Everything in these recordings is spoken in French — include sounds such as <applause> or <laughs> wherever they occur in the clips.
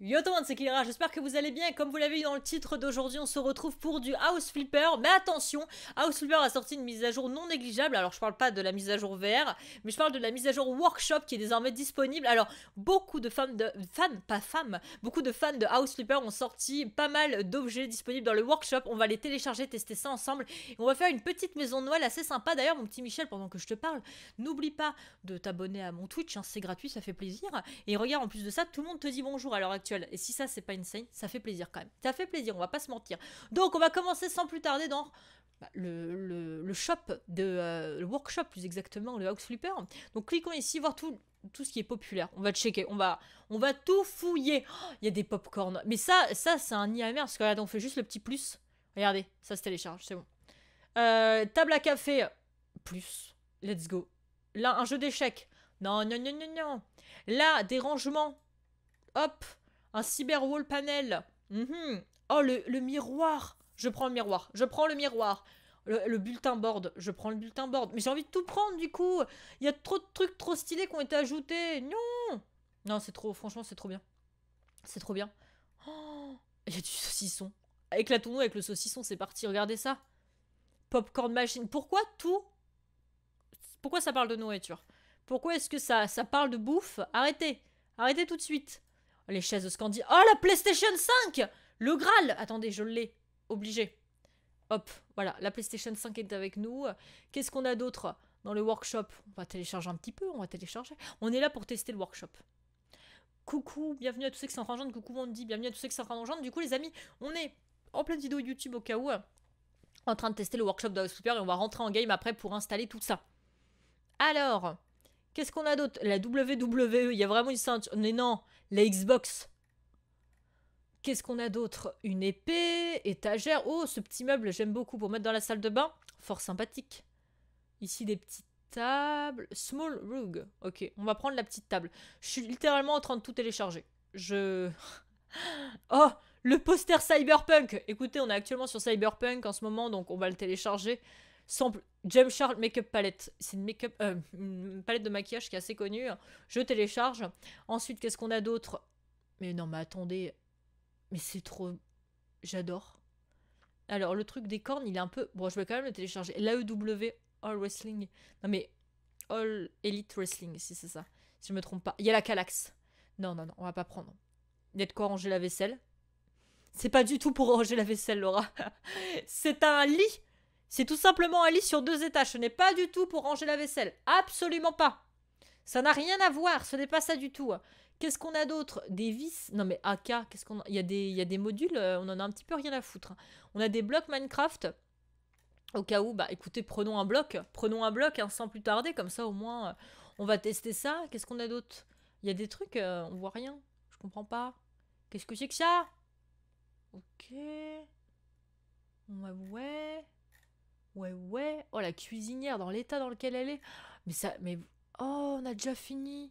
Yo tout le monde, c'est Kira, j'espère que vous allez bien. Comme vous l'avez vu dans le titre d'aujourd'hui, on se retrouve pour du House Flipper. Mais attention, House Flipper a sorti une mise à jour non négligeable. Alors je parle pas de la mise à jour VR, mais je parle de la mise à jour Workshop qui est désormais disponible. Alors beaucoup de fans de... fans, pas femmes, beaucoup de fans de House Flipper ont sorti pas mal d'objets disponibles dans le Workshop. On va les télécharger, tester ça ensemble. on va faire une petite maison de Noël assez sympa. D'ailleurs, mon petit Michel, pendant que je te parle, n'oublie pas de t'abonner à mon Twitch, hein. c'est gratuit, ça fait plaisir. Et regarde, en plus de ça, tout le monde te dit bonjour. Alors et si ça, c'est pas insane, ça fait plaisir quand même. Ça fait plaisir, on va pas se mentir. Donc, on va commencer sans plus tarder dans bah, le, le, le, shop, de, euh, le workshop plus exactement, le House Flipper. Donc cliquons ici, voir tout, tout ce qui est populaire. On va checker, on va, on va tout fouiller. Oh, il y a des pop popcorn. Mais ça, ça c'est un IMR, parce que là, on fait juste le petit plus. Regardez, ça se télécharge, c'est bon. Euh, table à café, plus. Let's go. Là, un jeu d'échecs. Non, non, non, non, non. Là, des rangements. Hop. Un cyberwall panel. Mhm. Oh, le, miroir. Je prends le miroir. Je prends le miroir. Le, bulletin board. Je prends le bulletin board. Mais j'ai envie de tout prendre du coup. Il y a trop de trucs trop stylés qui ont été ajoutés. Non. Non, c'est trop. Franchement, c'est trop bien. C'est trop bien. Oh, il y a du saucisson. Éclatons-nous avec le saucisson. C'est parti. Regardez ça. Popcorn machine. Pourquoi tout Pourquoi ça parle de nourriture Pourquoi est-ce que ça, ça parle de bouffe Arrêtez. Arrêtez tout de suite. Les chaises de Scandi. Oh, la PlayStation 5 Le Graal Attendez, je l'ai. Obligé. Hop, voilà, la PlayStation 5 est avec nous. Qu'est-ce qu'on a d'autre dans le workshop On va télécharger un petit peu, on va télécharger. On est là pour tester le workshop. Coucou, bienvenue à tous ceux qui sont en Coucou dit bienvenue à tous ceux qui sont en Du coup, les amis, on est en pleine vidéo YouTube au cas où, en train de tester le workshop de Super et on va rentrer en game après pour installer tout ça. Alors, Qu'est-ce qu'on a d'autre La WWE, il y a vraiment une ceinture. Mais non, la Xbox. Qu'est-ce qu'on a d'autre Une épée, étagère. Oh, ce petit meuble, j'aime beaucoup pour mettre dans la salle de bain. Fort sympathique. Ici, des petites tables. Small rug. Ok, on va prendre la petite table. Je suis littéralement en train de tout télécharger. Je... <laughs> Oh, le poster Cyberpunk Écoutez, on est actuellement sur Cyberpunk en ce moment, donc on va le télécharger sample James Charles Makeup Palette. C'est euh, une, palette de maquillage qui est assez connue. Je télécharge. Ensuite, qu'est-ce qu'on a d'autre Mais non, mais attendez. Mais c'est trop. J'adore. Alors, le truc des cornes, il est un peu. Bon, je vais quand même le télécharger. L'AEW All Wrestling. Non, mais All Elite Wrestling, si c'est ça. Si je me trompe pas. Il y a la Calax. Non, non, non, on va pas prendre. Il y a de quoi ranger la vaisselle. C'est pas du tout pour ranger la vaisselle, Laura. <laughs> c'est un lit c'est tout simplement un lit sur deux étages. Ce n'est pas du tout pour ranger la vaisselle. Absolument pas. Ça n'a rien à voir. Ce n'est pas ça du tout. Qu'est-ce qu'on a d'autre Des vis Non mais AK, qu'est-ce qu'on il y a des il y a des modules, euh, on en a un petit peu rien à foutre. On a des blocs Minecraft. Au cas où, bah écoutez, prenons un bloc, prenons un bloc hein, sans plus tarder, comme ça au moins euh, on va tester ça. Qu'est-ce qu'on a d'autre Il y a des trucs, on euh, on voit rien, je comprends pas. Qu'est-ce que c'est que ça Ok. Ouais, ouais. Oh, la cuisinière, dans l'état dans lequel elle est. Mais ça. Mais. Oh, on a déjà fini.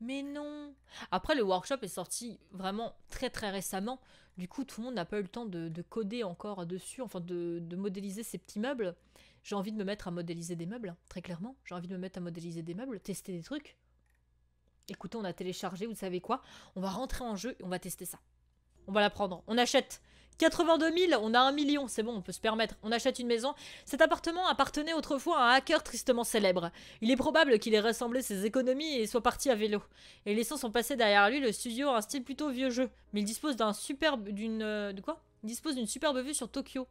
Mais non Après, le workshop est sorti vraiment très très récemment. Du coup, tout le monde n'a pas eu le temps de, coder encore dessus, enfin de, modéliser ces petits meubles. J'ai envie de me mettre à modéliser des meubles, hein, très clairement. J'ai envie de me mettre à modéliser des meubles, tester des trucs. Écoutez, on a téléchargé, vous savez quoi On va rentrer en jeu et on va tester ça. On va la prendre. On achète 82 000, on a un million, c'est bon, on peut se permettre. On achète une maison. Cet appartement appartenait autrefois à un hacker tristement célèbre. Il est probable qu'il ait rassemblé ses économies et soit parti à vélo. Et laissant son passé derrière lui, le studio a un style plutôt vieux jeu. Mais il dispose d'un superbe... d'une... Euh, de quoi Il dispose d'une superbe vue sur Tokyo.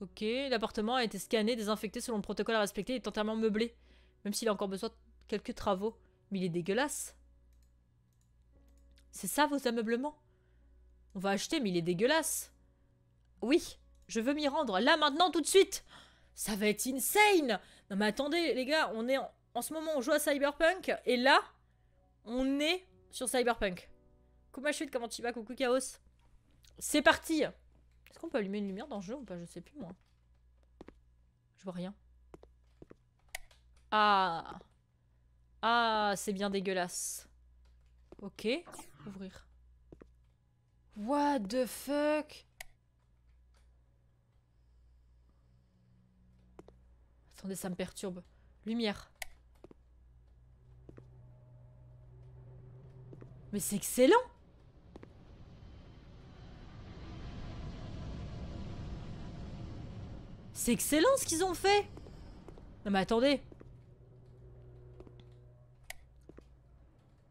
Ok, l'appartement a été scanné, désinfecté selon le protocole à respecter, et est entièrement meublé. Même s'il a encore besoin de quelques travaux. Mais il est dégueulasse. C'est ça vos ameublements on va acheter, mais il est dégueulasse. Oui, je veux m'y rendre. Là, maintenant, tout de suite Ça va être insane Non mais attendez, les gars, on est... En, ce moment, on joue à Cyberpunk, et là, on est sur Cyberpunk. Comment ma chute, Comment tu vas Coucou Chaos C'est parti Est-ce qu'on peut allumer une lumière dans le jeu ou pas Je sais plus, moi. Je vois rien. Ah Ah, c'est bien dégueulasse. Ok. Ouvrir. What the fuck Attendez, ça me perturbe. Lumière. Mais c'est excellent C'est excellent ce qu'ils ont fait Non mais attendez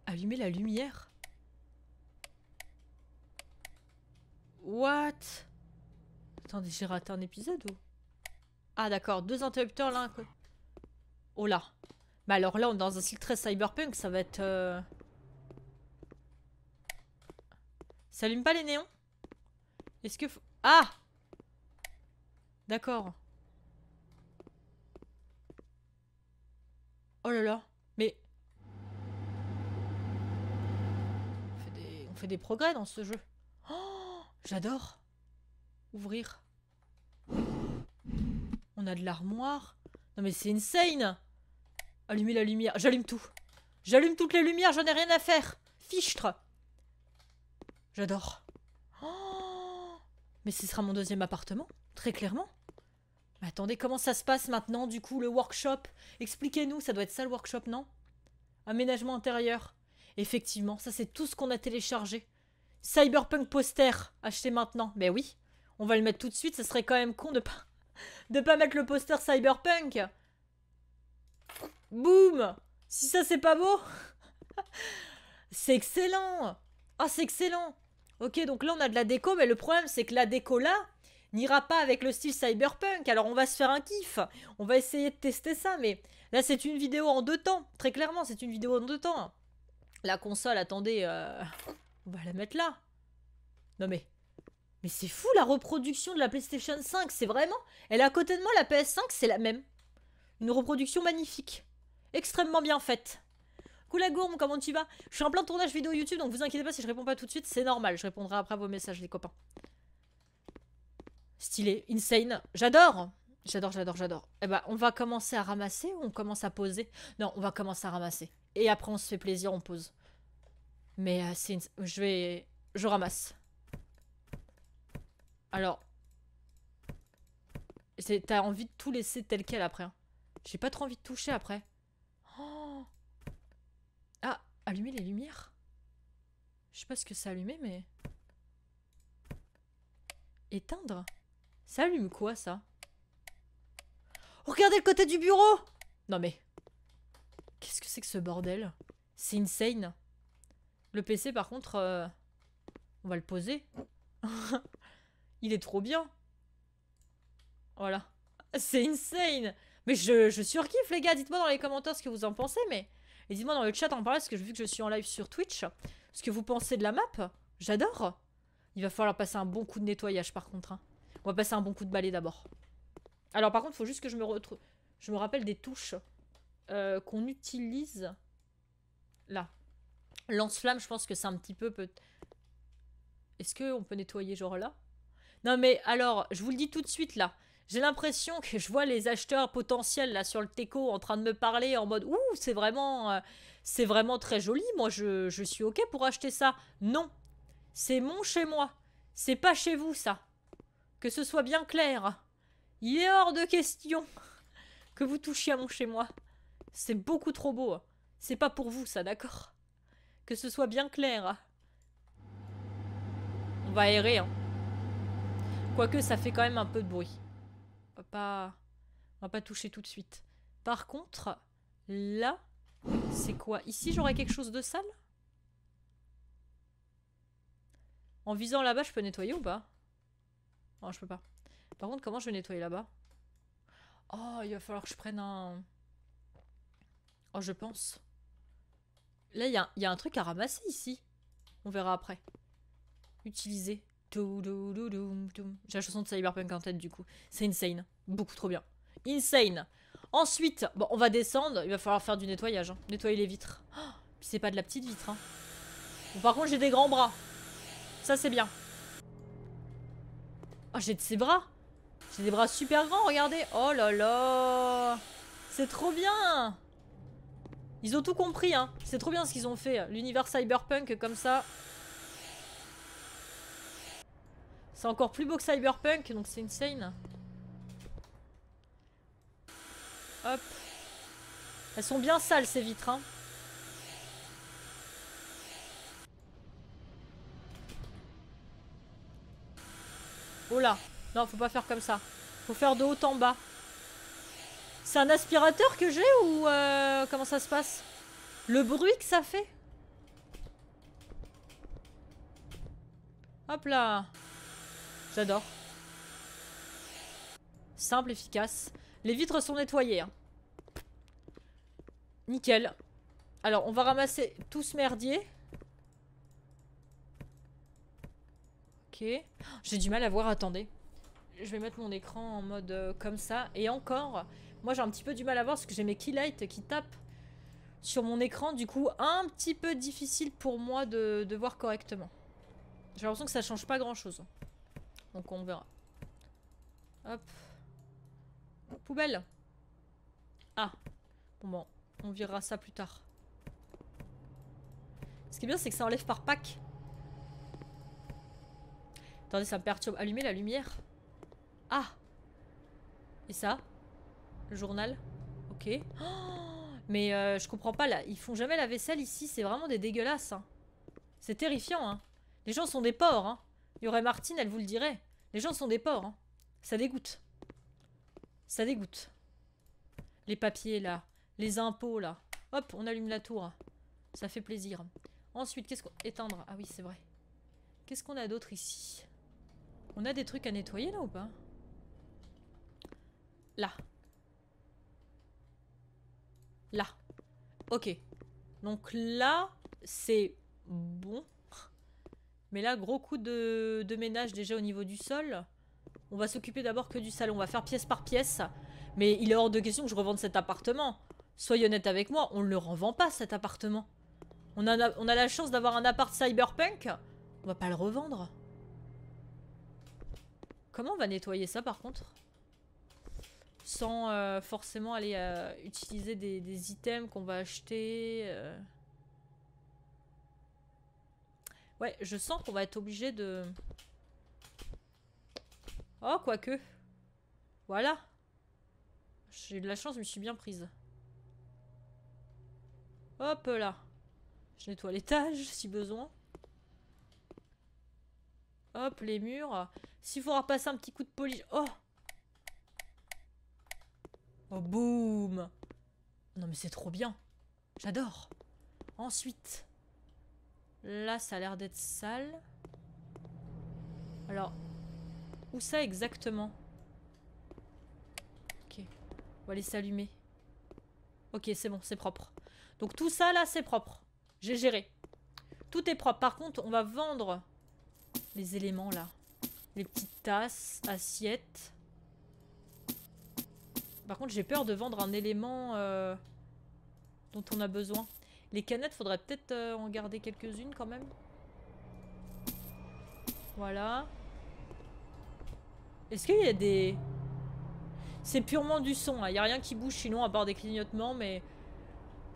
Allumer la lumière What Attendez, j'ai raté un épisode ou Ah d'accord, deux interrupteurs là. Oh là. Bah alors là, on est dans un style très cyberpunk, ça va être... Euh... Ça allume pas les néons Est-ce que... Ah D'accord. Oh là là. Mais... on fait des progrès dans ce jeu. J'adore. Ouvrir. On a de l'armoire. Non mais c'est insane Allumer la lumière. J'allume tout. J'allume toutes les lumières, j'en ai rien à faire. Fichtre. J'adore. <gasps> mais ce sera mon deuxième appartement, très clairement. Mais attendez, comment ça se passe maintenant, du coup, le workshop Expliquez-nous, ça doit être ça le workshop, non Aménagement intérieur. Effectivement, ça c'est tout ce qu'on a téléchargé. Cyberpunk poster, acheté maintenant. Mais oui, on va le mettre tout de suite, ça serait quand même con de pas, de pas mettre le poster Cyberpunk. Boum Si ça c'est pas beau <laughs> C'est excellent Ah c'est excellent Ok, donc là on a de la déco, mais le problème c'est que la déco là n'ira pas avec le style cyberpunk, alors on va se faire un kiff, on va essayer de tester ça, mais là c'est une vidéo en deux temps, très clairement c'est une vidéo en deux temps. La console, attendez, euh, on va la mettre là. Non mais... Mais c'est fou la reproduction de la PlayStation 5, c'est vraiment... Elle est à côté de moi, la PS5, c'est la même. Une reproduction magnifique. Extrêmement bien faite. Coucou la gourme, comment tu vas Je suis en plein tournage vidéo YouTube, donc vous inquiétez pas si je réponds pas tout de suite, c'est normal, je répondrai après à vos messages les copains. Stylé, insane, j'adore J'adore, j'adore, j'adore. Eh ben, on va commencer à ramasser ou on commence à poser Non, on va commencer à ramasser. Et après on se fait plaisir, on pose. Mais euh, c'est Je vais... Je ramasse. Alors... T'as envie de tout laisser tel quel après. Hein. J'ai pas trop envie de toucher après. Oh. ah, allumer les lumières. Je sais pas ce que ça allumé, mais... Éteindre Ça allume quoi, ça Regardez le côté du bureau Non mais... Qu'est-ce que c'est que ce bordel C'est insane. Le PC, par contre, euh, on va le poser. <laughs> Il est trop bien. Voilà. C'est insane. Mais je, je surkiffe, les gars. Dites-moi dans les commentaires ce que vous en pensez, mais... Et dites-moi dans le chat en parlant, parce que vu que je suis en live sur Twitch, ce que vous pensez de la map. J'adore. Il va falloir passer un bon coup de nettoyage, par contre. Hein. On va passer un bon coup de balai, d'abord. Alors, par contre, il faut juste que je me retrouve... Je me rappelle des touches euh, qu'on utilise... Là. Lance-flamme, je pense que c'est un petit peu... Peut... Est-ce qu'on peut nettoyer genre là Non mais alors, je vous le dis tout de suite là. J'ai l'impression que je vois les acheteurs potentiels là sur le Teco en train de me parler en mode Ouh, c'est vraiment, euh, vraiment très joli, moi je, je, suis ok pour acheter ça. Non, c'est mon chez moi, c'est pas chez vous ça. Que ce soit bien clair, il est hors de question <laughs> que vous touchiez à mon chez moi. C'est beaucoup trop beau, hein. c'est pas pour vous ça, d'accord que ce soit bien clair. Hein. On va aérer. Hein. Quoique ça fait quand même un peu de bruit. On va pas, on va pas toucher tout de suite. Par contre, là, c'est quoi Ici, j'aurais quelque chose de sale En visant là-bas, je peux nettoyer ou pas Non, je peux pas. Par contre, comment je vais nettoyer là-bas Oh, il va falloir que je prenne un... Oh, je pense. Là, il y, a un truc à ramasser ici. On verra après. Utiliser. J'ai la chanson de Cyberpunk en tête du coup. C'est insane. Beaucoup trop bien. Insane. Ensuite, bon, on va descendre. Il va falloir faire du nettoyage. Hein. Nettoyer les vitres. Oh, c'est pas de la petite vitre. Hein. par contre, j'ai des grands bras. Ça, c'est bien. Oh, j'ai de ces bras. J'ai des bras super grands, regardez. Oh là là. C'est trop bien. Ils ont tout compris, hein. C'est trop bien ce qu'ils ont fait. L'univers cyberpunk comme ça. C'est encore plus beau que cyberpunk, donc c'est insane. Hop. Elles sont bien sales, ces vitres, hein. Oh là Non, faut pas faire comme ça. Faut faire de haut en bas. C'est un aspirateur que j'ai ou euh, comment ça se passe Le bruit que ça fait Hop là J'adore. Simple, efficace. Les vitres sont nettoyées. Hein. Nickel. Alors, on va ramasser tout ce merdier. Ok. J'ai du mal à voir, attendez. Je vais mettre mon écran en mode euh, comme ça. Et encore, moi j'ai un petit peu du mal à voir parce que j'ai mes keylights qui tapent sur mon écran, du coup un petit peu difficile pour moi de, voir correctement. J'ai l'impression que ça change pas grand chose. Donc on verra. Hop. Poubelle. Ah. Bon, bon on verra ça plus tard. Ce qui est bien, c'est que ça enlève par pack. Attendez, ça me perturbe. Allumer la lumière. Ah. Et ça le journal Ok. <gasps> mais euh, je comprends pas, là. Ils font jamais la vaisselle ici. C'est vraiment des dégueulasses. Hein. C'est terrifiant. Hein. Les gens sont des porcs. Hein. Il y aurait Martine, elle vous le dirait. Les gens sont des porcs. Ça dégoûte. Ça dégoûte. Les papiers, là. Les impôts, là. Hop, on allume la tour. Ça fait plaisir. Ensuite, qu'est-ce qu'on... Éteindre. Ah oui, c'est vrai. Qu'est-ce qu'on a d'autre ici On a des trucs à nettoyer, là, ou pas Là. Là. Ok. Donc là, c'est bon. Mais là, gros coup de, ménage déjà au niveau du sol. On va s'occuper d'abord que du salon. On va faire pièce par pièce. Mais il est hors de question que je revende cet appartement. Soyez honnête avec moi, on ne le revend pas cet appartement. On a, on a la chance d'avoir un appart cyberpunk. On va pas le revendre. Comment on va nettoyer ça par contre sans euh, forcément aller euh, utiliser des, items qu'on va acheter. Euh. Ouais, je sens qu'on va être obligé de... Oh, quoique. Voilà. J'ai eu de la chance, je me suis bien prise. Hop là. Je nettoie l'étage si besoin. Hop, les murs. S'il faudra passer un petit coup de polish... Oh Oh, boum Non, mais c'est trop bien. J'adore. Ensuite, là, ça a l'air d'être sale. Alors, où ça exactement Ok, on va aller s'allumer. Ok, c'est bon, c'est propre. Donc tout ça, là, c'est propre. J'ai géré. Tout est propre. Par contre, on va vendre les éléments, là. Les petites tasses, assiettes. Par contre, j'ai peur de vendre un élément euh, dont on a besoin. Les canettes, faudrait peut-être euh, en garder quelques-unes quand même. Voilà. Est-ce qu'il y a des... C'est purement du son, hein. il n'y a rien qui bouge sinon à part des clignotements, mais...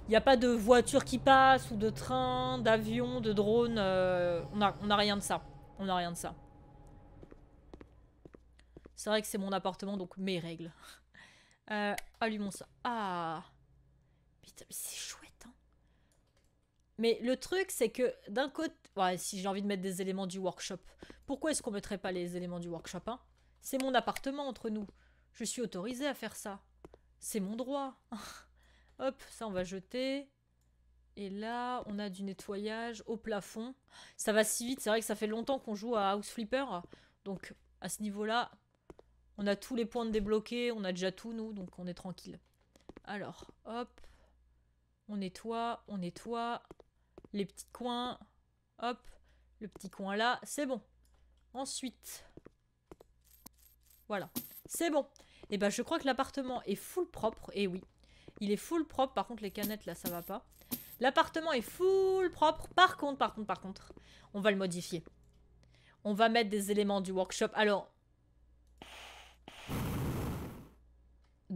Il n'y a pas de voiture qui passe, ou de train, d'avion, de drone. Euh, on n'a rien de ça. On n'a rien de ça. C'est vrai que c'est mon appartement, donc mes règles. <laughs> Euh, allumons ça. Ah Putain, mais c'est chouette, hein Mais le truc, c'est que d'un côté... Ouais, si j'ai envie de mettre des éléments du workshop, pourquoi est-ce qu'on mettrait pas les éléments du workshop, hein C'est mon appartement entre nous. Je suis autorisée à faire ça. C'est mon droit. <laughs> Hop, ça on va jeter. Et là, on a du nettoyage au plafond. Ça va si vite, c'est vrai que ça fait longtemps qu'on joue à House Flipper. Donc, à ce niveau-là, on a tous les points de débloquer, on a déjà tout nous, donc on est tranquille. Alors, hop, on nettoie, on nettoie, les petits coins, hop, le petit coin là, c'est bon. Ensuite, voilà, c'est bon. Et eh ben je crois que l'appartement est full propre, et eh oui, il est full propre, par contre les canettes là ça va pas. L'appartement est full propre, par contre, par contre, par contre, on va le modifier. On va mettre des éléments du workshop. Alors,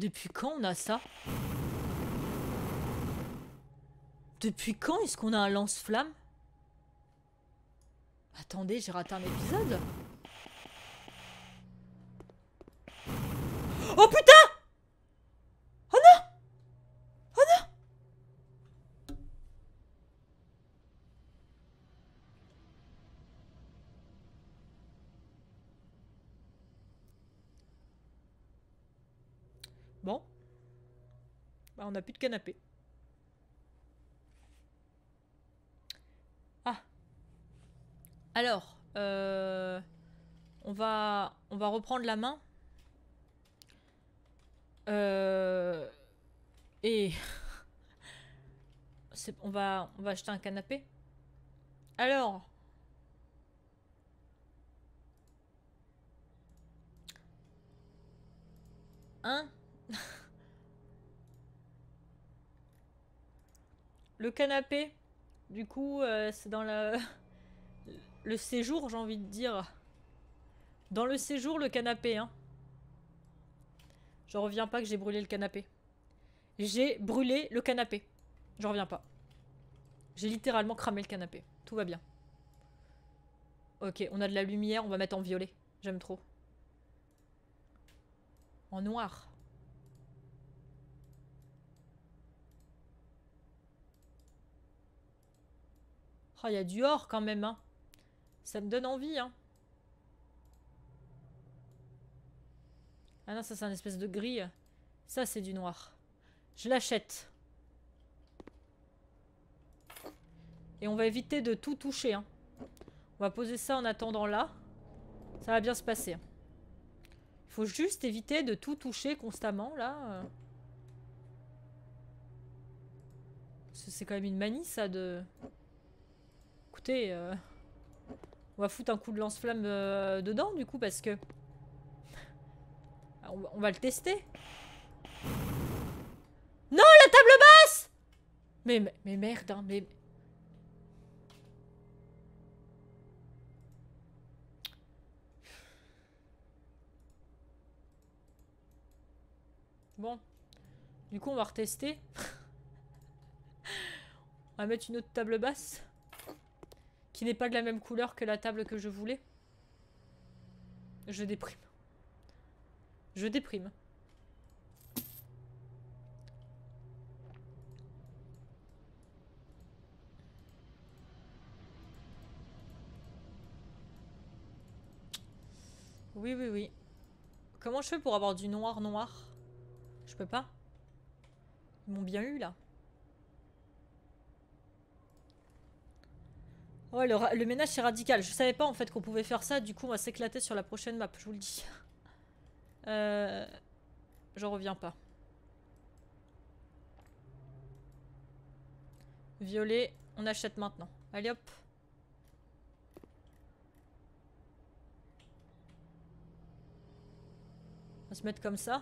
Depuis quand on a ça Depuis quand est-ce qu'on a un lance-flamme Attendez, j'ai raté un épisode Oh putain on n'a plus de canapé. Ah. Alors, euh, on, va, on va reprendre la main. Euh, et <laughs> on va, on va acheter un canapé. Alors, Hein le canapé. Du coup, euh, c'est dans <laughs> le séjour, j'ai envie de dire. Dans le séjour, le canapé, hein. Je reviens pas que j'ai brûlé le canapé. J'ai brûlé le canapé. Je reviens pas. J'ai littéralement cramé le canapé. Tout va bien. Ok, on a de la lumière, on va mettre en violet. J'aime trop. En noir. Oh, il y a du or quand même, hein. Ça me donne envie, hein. Ah non, ça c'est un espèce de gris. Ça c'est du noir. Je l'achète. Et on va éviter de tout toucher. Hein. On va poser ça en attendant là. Ça va bien se passer. Il faut juste éviter de tout toucher constamment là. Euh. C'est quand même une manie ça de... Euh, on va foutre un coup de lance-flamme euh, dedans, du coup, parce que... <laughs> on, va le tester. Non, la table basse mais, mais merde, hein, mais... <sighs> Bon. Du coup, on va retester. <laughs> on va mettre une autre table basse n'est pas de la même couleur que la table que je voulais. Je déprime. Je déprime. Oui, oui, oui. Comment je fais pour avoir du noir noir Je peux pas. Ils m'ont bien eu, là. Ouais, le, ménage c'est radical. Je savais pas en fait qu'on pouvait faire ça, du coup on va s'éclater sur la prochaine map, je vous le dis. <laughs> Euh... J'en reviens pas. Violet, on achète maintenant. Allez hop. On va se mettre comme ça.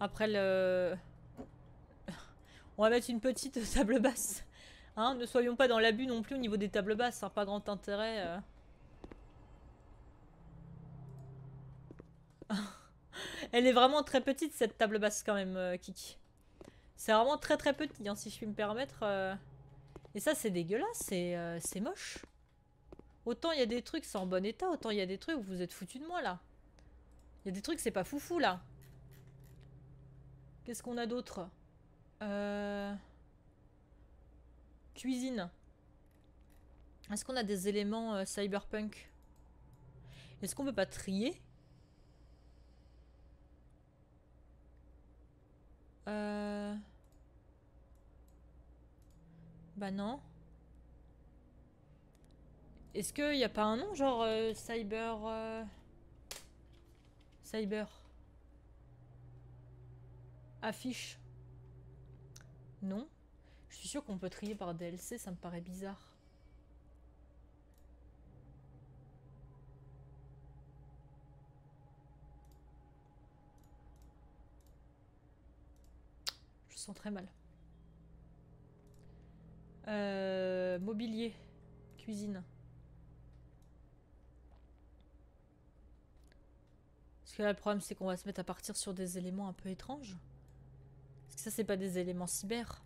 Après le... <laughs> on va mettre une petite <laughs> table basse. Hein, ne soyons pas dans l'abus non plus au niveau des tables basses, hein, pas grand intérêt. Euh. <laughs> Elle est vraiment très petite cette table basse quand même, euh, Kiki. C'est vraiment très très petit, hein, si je puis me permettre. Euh. Et ça c'est dégueulasse, c'est moche. Autant il y a des trucs c'est en bon état, autant il y a des trucs où vous êtes foutu de moi là. Il y a des trucs c'est pas foufou là. Qu'est-ce qu'on a d'autre Euh... Cuisine. Est-ce qu'on a des éléments euh, cyberpunk Est-ce qu'on peut pas trier Euh... Bah non. Est-ce qu'il n'y a pas un nom genre euh, cyber... Euh, cyber. Affiche. Non. Je suis sûre qu'on peut trier par DLC, ça me paraît bizarre. Je sens très mal. Euh, mobilier, cuisine. Parce que là, le problème, c'est qu'on va se mettre à partir sur des éléments un peu étranges. Parce que ça, c'est pas des éléments cyber.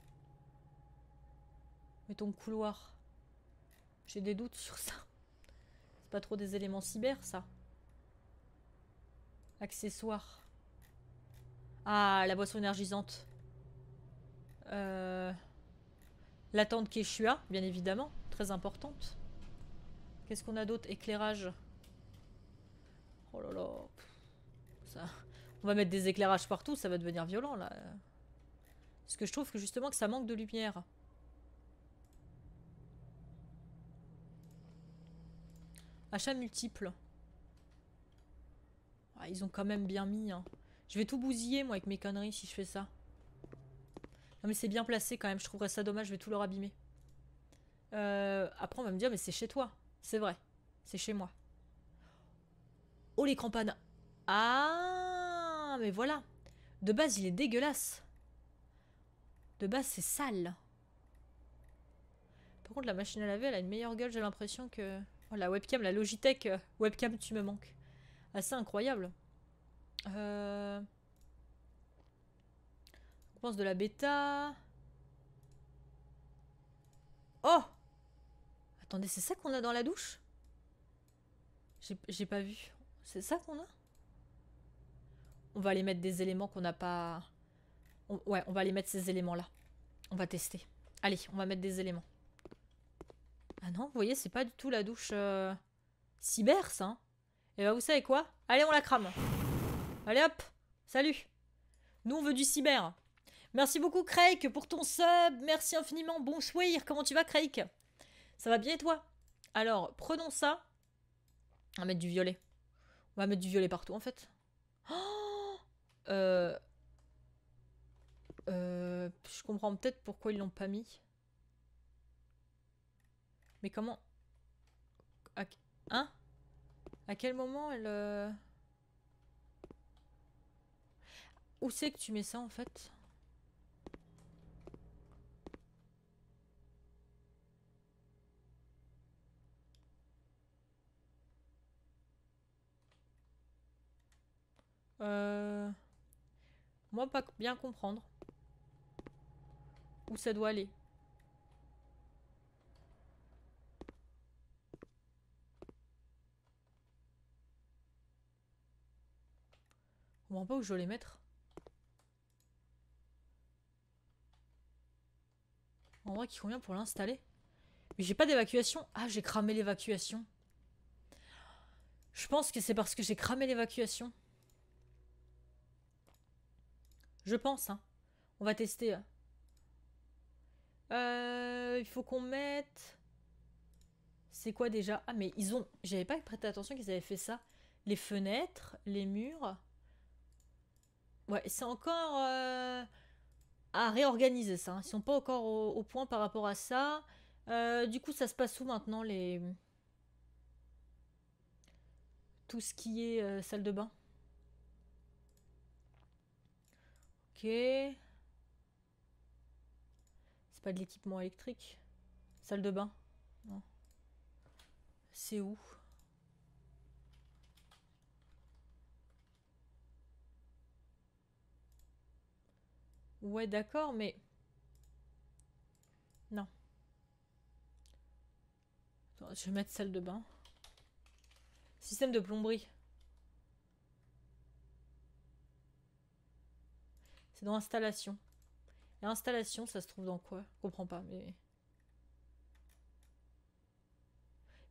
Mais ton couloir. J'ai des doutes sur ça. C'est pas trop des éléments cyber, ça. Accessoires. Ah, la boisson énergisante. Euh... La tente bien évidemment. Très importante. Qu'est-ce qu'on a d'autre Éclairage. Oh là là. Ça... On va mettre des éclairages partout, ça va devenir violent, là. Parce que je trouve que justement que ça manque de lumière. Achat multiple. Ah, ils ont quand même bien mis. Hein. Je vais tout bousiller, moi, avec mes conneries, si je fais ça. Non, mais c'est bien placé, quand même. Je trouverais ça dommage, je vais tout leur abîmer. Euh, après, on va me dire, mais c'est chez toi. C'est vrai. C'est chez moi. Oh, les crampades. Ah, mais voilà. De base, il est dégueulasse. De base, c'est sale. Par contre, la machine à laver, elle a une meilleure gueule, j'ai l'impression que... Oh, la webcam, la Logitech. Euh, webcam, tu me manques. Assez incroyable. Euh, on pense de la bêta. Oh Attendez, c'est ça qu'on a dans la douche J'ai pas vu. C'est ça qu'on a On va aller mettre des éléments qu'on n'a pas... ouais, on va aller mettre ces éléments-là. On va tester. Allez, on va mettre des éléments. Ah non, vous voyez, c'est pas du tout la douche euh, cyber, ça. Et hein. eh bah, ben, vous savez quoi Allez, on la crame. Allez, hop Salut Nous, on veut du cyber. Merci beaucoup, Craig, pour ton sub. Merci infiniment. Bonsoir. Comment tu vas, Craig Ça va bien et toi Alors, prenons ça. On va mettre du violet. On va mettre du violet partout, en fait. Oh, euh, euh, je comprends peut-être pourquoi ils l'ont pas mis. Mais comment... À... Hein À quel moment elle... Euh, où c'est que tu mets ça en fait Euh... Moi, pas bien comprendre où ça doit aller. voit pas où je dois les mettre. vrai, qui convient pour l'installer. Mais j'ai pas d'évacuation. Ah, j'ai cramé l'évacuation. Je pense que c'est parce que j'ai cramé l'évacuation. Je pense, hein. On va tester. Hein. Euh, il faut qu'on mette... C'est quoi déjà Ah mais ils ont... J'avais pas prêté attention qu'ils avaient fait ça. Les fenêtres, les murs... Ouais, c'est encore euh, à réorganiser ça. Ils hein. Ils sont pas encore au, point par rapport à ça. Euh, du coup, ça se passe où maintenant les tout ce qui est euh, salle de bain Ok. C'est pas de l'équipement électrique. Salle de bain. Non. C'est où Ouais, d'accord, mais... Non. je vais mettre salle de bain. Système de plomberie. C'est dans installation. Et installation, ça se trouve dans quoi Je comprends pas, mais...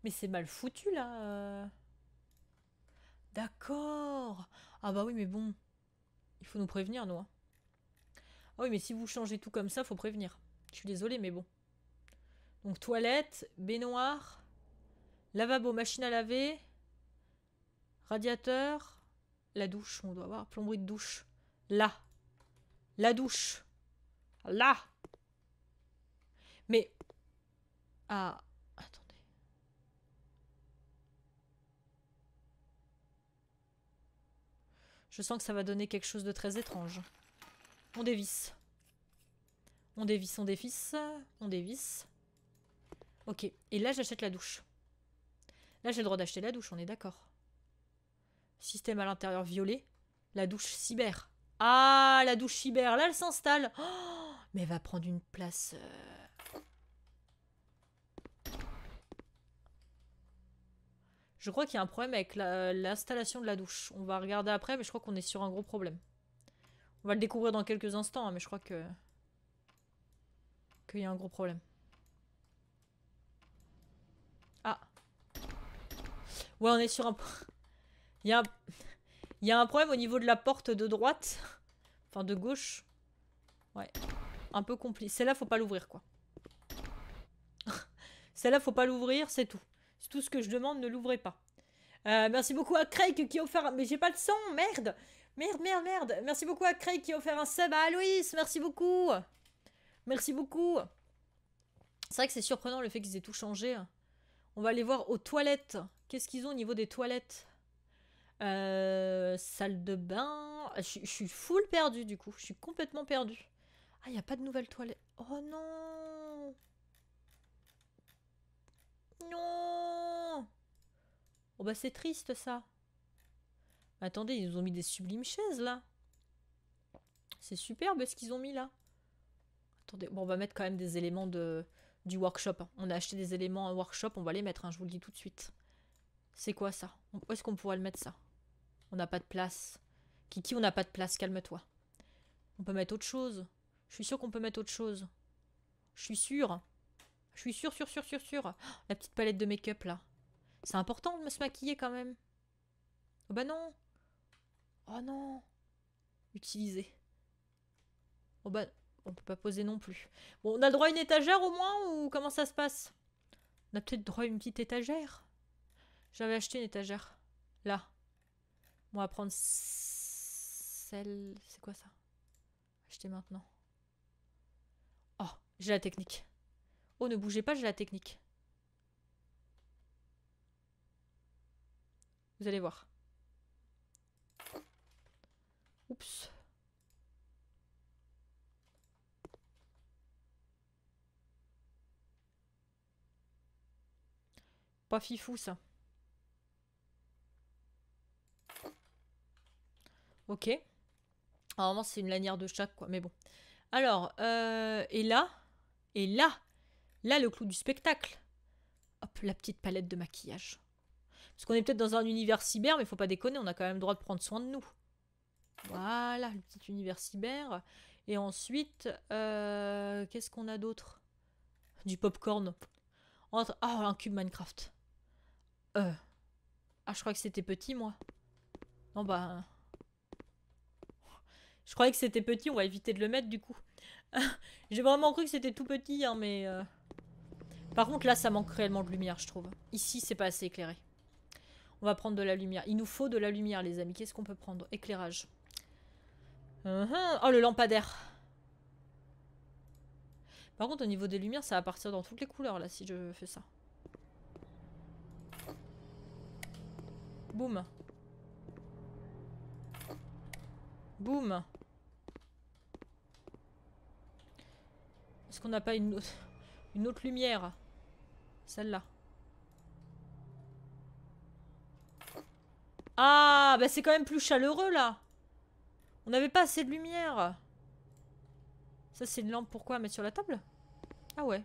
Mais c'est mal foutu, là euh. D'accord Ah bah oui, mais bon. Il faut nous prévenir, nous. Hein. Ah oui, mais si vous changez tout comme ça, faut prévenir. Je suis désolée, mais bon. Donc toilette, baignoire, lavabo, machine à laver, radiateur, la douche, on doit avoir plomberie de douche. Là. La douche. Là. Mais... Ah, attendez. Je sens que ça va donner quelque chose de très étrange. On dévisse. On dévisse, on dévisse, on dévisse. Ok. Et là, j'achète la douche. Là, j'ai le droit d'acheter la douche, on est d'accord. Système à l'intérieur violet. La douche cyber. Ah, la douche cyber, là, elle s'installe. Oh, mais elle va prendre une place... Euh. Je crois qu'il y a un problème avec l'installation de la douche. On va regarder après, mais je crois qu'on est sur un gros problème. On va le découvrir dans quelques instants, hein, mais je crois que... Qu'il y a un gros problème. Ah. Ouais, on est sur un... <laughs> Il y a un... Il y a un problème au niveau de la porte de droite. Enfin, de gauche. Ouais. Un peu compliqué. Celle-là, faut pas l'ouvrir, quoi. <laughs> Celle-là, faut pas l'ouvrir, c'est tout. C'est tout ce que je demande, ne l'ouvrez pas. Euh, merci beaucoup à Craig qui a offert... Mais j'ai pas le son, merde Merde, merde, merde Merci beaucoup à Craig qui a offert un sub à Aloïs Merci beaucoup Merci beaucoup C'est vrai que c'est surprenant le fait qu'ils aient tout changé. Hein. On va aller voir aux toilettes. Qu'est-ce qu'ils ont au niveau des toilettes euh, Salle de bain... Ah, je, suis full perdue du coup. Je suis complètement perdue. Ah, il n'y a pas de nouvelles toilettes. Oh non Non Oh bah c'est triste ça. Attendez, ils nous ont mis des sublimes chaises, là. C'est superbe ce qu'ils ont mis, là. Attendez, bon, on va mettre quand même des éléments de, du workshop. Hein. On a acheté des éléments à workshop, on va les mettre, hein, je vous le dis tout de suite. C'est quoi, ça Où est-ce qu'on pourrait le mettre, ça On n'a pas de place. Kiki, on n'a pas de place, calme-toi. On peut mettre autre chose. Je suis sûre qu'on peut mettre autre chose. Je suis sûre. Je suis sûre, sûre, sûre, sûre, sûre. Oh, la petite palette de make-up, là. C'est important de me se maquiller, quand même. Oh bah non Oh non Utiliser. Oh bah, on peut pas poser non plus. Bon, on a le droit à une étagère au moins ou comment ça se passe On a peut-être droit à une petite étagère. J'avais acheté une étagère. Là. On va prendre celle... C'est quoi ça Acheter maintenant. Oh, j'ai la technique. Oh, ne bougez pas, j'ai la technique. Vous allez voir. Pas fifou ça. Ok. Normalement c'est une lanière de chaque quoi, mais bon. Alors, euh, et là, et là, là le clou du spectacle. Hop, la petite palette de maquillage. Parce qu'on est peut-être dans un univers cyber, mais faut pas déconner, on a quand même le droit de prendre soin de nous. Voilà, le petit univers cyber. Et ensuite, euh, qu'est-ce qu'on a d'autre Du popcorn. Ah, oh, un cube Minecraft. Euh. Ah, je croyais que c'était petit, moi. Non, bah... Hein. Je croyais que c'était petit, on va éviter de le mettre, du coup. <laughs> J'ai vraiment cru que c'était tout petit, hein, mais... Euh. Par contre, là, ça manque réellement de lumière, je trouve. Ici, c'est pas assez éclairé. On va prendre de la lumière. Il nous faut de la lumière, les amis. Qu'est-ce qu'on peut prendre Éclairage. Uh-huh. Oh, le lampadaire. Par contre, au niveau des lumières, ça va partir dans toutes les couleurs, là, si je fais ça. Boum. Boum. Est-ce qu'on n'a pas une autre, une autre lumière Celle-là. Ah, bah c'est quand même plus chaleureux, là on n'avait pas assez de lumière. Ça, c'est une lampe pourquoi mettre sur la table Ah ouais.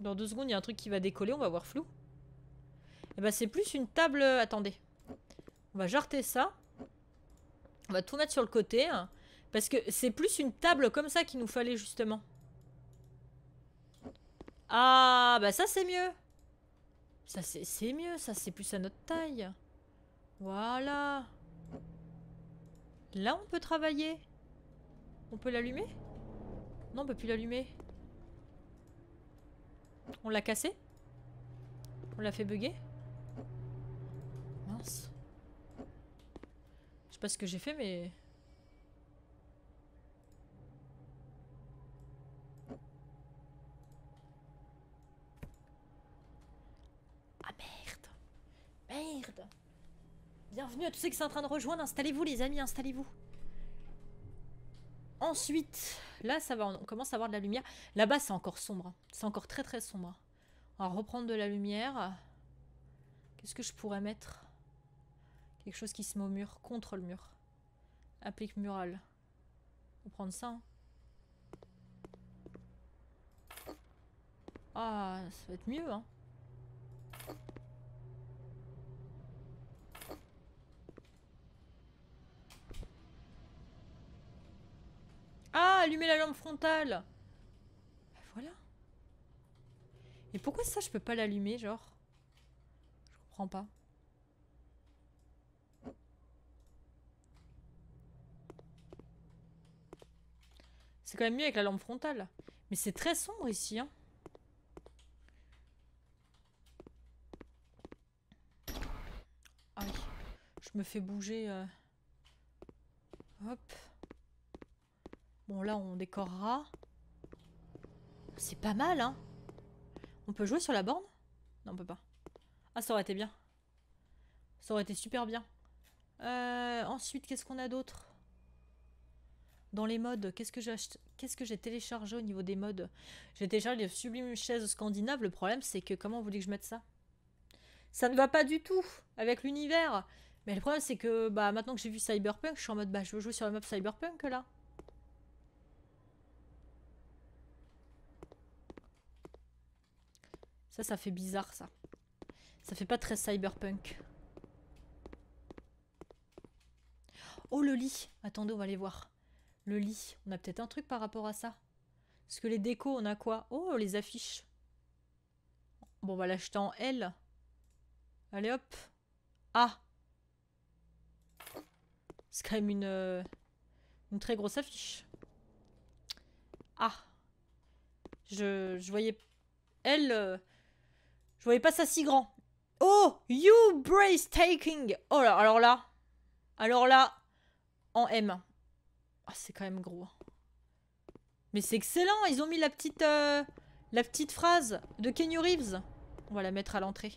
Dans deux secondes, il y a un truc qui va décoller, on va voir flou. Et eh bah ben, c'est plus une table... Euh, attendez. On va jarter ça. On va tout mettre sur le côté. Hein. parce que c'est plus une table comme ça qu'il nous fallait justement. Ah bah ça c'est mieux ça, c'est mieux, ça, c'est plus à notre taille. Voilà. Là, on peut travailler. On peut l'allumer Non, on peut plus l'allumer. On l'a cassé On l'a fait bugger Mince. Je sais pas ce que j'ai fait, mais... Bienvenue à tous ceux qui sont en train de rejoindre. Installez-vous, les amis, installez-vous. Ensuite, là, ça va, on commence à avoir de la lumière. Là-bas, c'est encore sombre. Hein. C'est encore très, très sombre. Hein. On va reprendre de la lumière. Qu'est-ce que je pourrais mettre Quelque chose qui se met au mur, contre le mur. Applique mural. On prendre ça. Hein. Ah, ça va être mieux, hein. frontale bah, Voilà. Et pourquoi ça, je peux pas l'allumer, genre Je comprends pas. C'est quand même mieux avec la lampe frontale. Mais c'est très sombre ici, hein. Je me fais bouger. Euh. Hop. Bon, là, on décorera. C'est pas mal, hein On peut jouer sur la borne Non, on peut pas. Ah, ça aurait été bien. Ça aurait été super bien. Euh, ensuite, qu'est-ce qu'on a d'autre Dans les modes, qu'est-ce que j'ai Qu'est-ce que j'ai téléchargé au niveau des modes J'ai téléchargé les sublimes chaises scandinaves. Le problème, c'est que comment vous voulez que je mette ça Ça ne va pas du tout avec l'univers. Mais le problème, c'est que bah, maintenant que j'ai vu Cyberpunk, je suis en mode bah, je veux jouer sur le mode Cyberpunk là. Ça, ça fait bizarre, ça. Ça fait pas très cyberpunk. Oh, le lit Attendez, on va aller voir. Le lit, on a peut-être un truc par rapport à ça. Parce que les décos, on a quoi Oh, les affiches. Bon, on va l'acheter en L. Allez, hop. Ah C'est quand même une, euh, une très grosse affiche. Ah je, je voyais... elle euh, je voyais pas ça si grand. Oh, you brace taking. Oh là, alors là. Alors là, en M. Ah, c'est quand même gros. Hein. Mais c'est excellent, ils ont mis la petite euh, la petite phrase de Kenny Reeves. On va la mettre à l'entrée.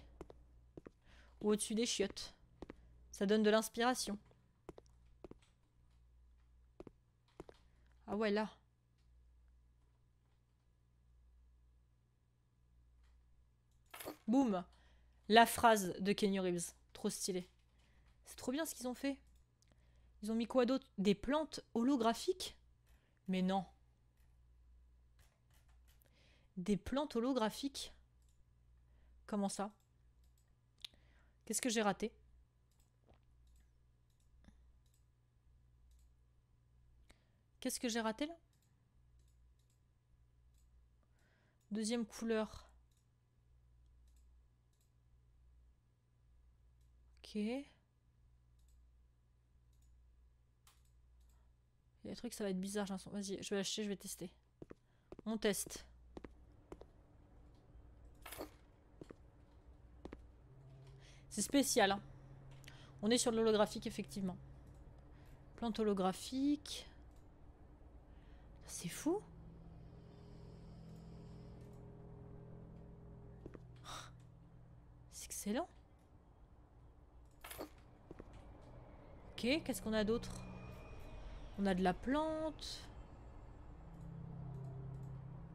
Ou au-dessus des chiottes. Ça donne de l'inspiration. Ah ouais, là. Boum La phrase de Kenny Reeves. Trop stylé. C'est trop bien ce qu'ils ont fait. Ils ont mis quoi d'autre Des plantes holographiques Mais non. Des plantes holographiques Comment ça Qu'est-ce que j'ai raté Qu'est-ce que j'ai raté là Deuxième couleur. Ok. Il y a des trucs, ça va être bizarre, Vas-y, je vais acheter, je vais tester. On teste. C'est spécial. Hein. On est sur l'holographique, effectivement. Plante holographique. C'est fou. C'est excellent. Ok, qu'est-ce qu'on a d'autre On a de la plante.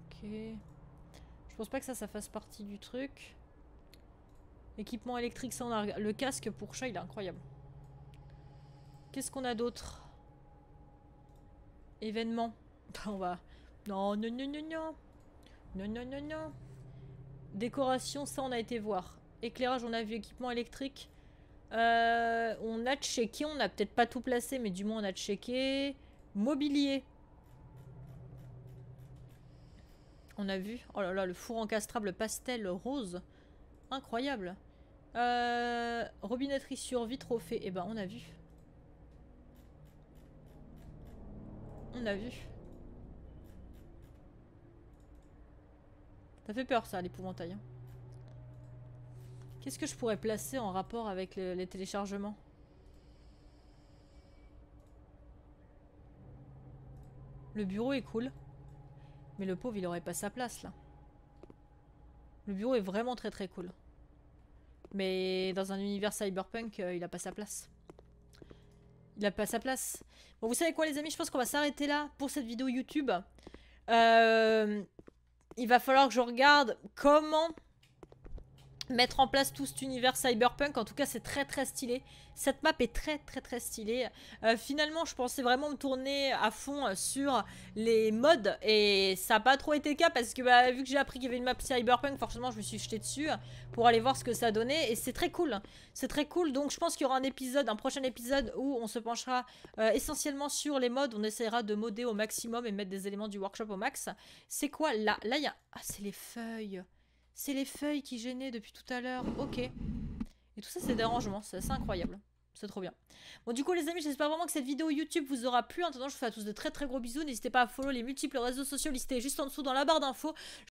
Ok. Je pense pas que ça, ça fasse partie du truc. Équipement électrique, sans Le casque pour chat, il est incroyable. Qu'est-ce qu'on a d'autre Événement. <laughs> on va... Non, non, non, non, non. Non, non, non, non. Décoration, ça on a été voir. Éclairage, on a vu équipement électrique. Euh, on a checké, on a peut-être pas tout placé, mais du moins on a checké. Mobilier. On a vu. Oh là là, le four encastrable pastel rose. Incroyable. Euh, robinetterie survie, trophée. Eh ben, on a vu. On a vu. Ça fait peur ça, l'épouvantail. Hein. Qu'est-ce que je pourrais placer en rapport avec les téléchargements Le bureau est cool. Mais le pauvre, il aurait pas sa place, là. Le bureau est vraiment très très cool. Mais dans un univers cyberpunk, euh, il a pas sa place. Il a pas sa place. Bon, vous savez quoi, les amis Je pense qu'on va s'arrêter là pour cette vidéo YouTube. Euh, il va falloir que je regarde comment mettre en place tout cet univers cyberpunk. En tout cas, c'est très très stylé. Cette map est très très très stylée. Euh, finalement, je pensais vraiment me tourner à fond sur les modes et ça n'a pas trop été le cas parce que bah, vu que j'ai appris qu'il y avait une map cyberpunk, forcément, je me suis jeté dessus pour aller voir ce que ça donnait et c'est très cool. C'est très cool. Donc, je pense qu'il y aura un épisode, un prochain épisode où on se penchera euh, essentiellement sur les modes. On essaiera de modder au maximum et mettre des éléments du workshop au max. C'est quoi là Là, il y a ah, c'est les feuilles. C'est les feuilles qui gênaient depuis tout à l'heure. Ok. Et tout ça, c'est dérangement. C'est incroyable. C'est trop bien. Bon, du coup, les amis, j'espère vraiment que cette vidéo YouTube vous aura plu. En attendant, je vous fais à tous de très très gros bisous. N'hésitez pas à follow les multiples réseaux sociaux listés juste en dessous dans la barre d'infos.